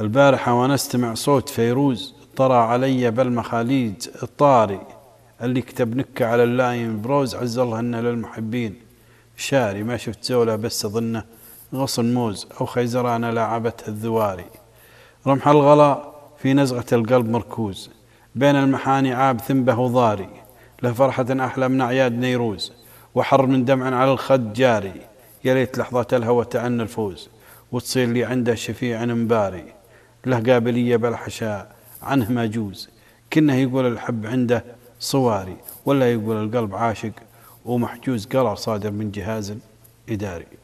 البارحة وأنا أستمع صوت فيروز طرى علي بل مخاليد الطاري اللي كتب نكة على اللاين بروز عز الله إنه للمحبين شاري ما شفت زولة بس أظنه غصن موز أو خيزرانة لعبتها الذواري رمح الغلا في نزغة القلب مركوز بين المحاني عاب ثنبه وضاري لفرحة أحلى من أعياد نيروز وحر من دمع على الخد جاري يا ليت لحظة الهوى تأنى الفوز وتصير لي عنده شفيع مباري له قابلية بالحشاء عنه ما جوز كنه يقول الحب عنده صواري ولا يقول القلب عاشق ومحجوز قرار صادر من جهاز إداري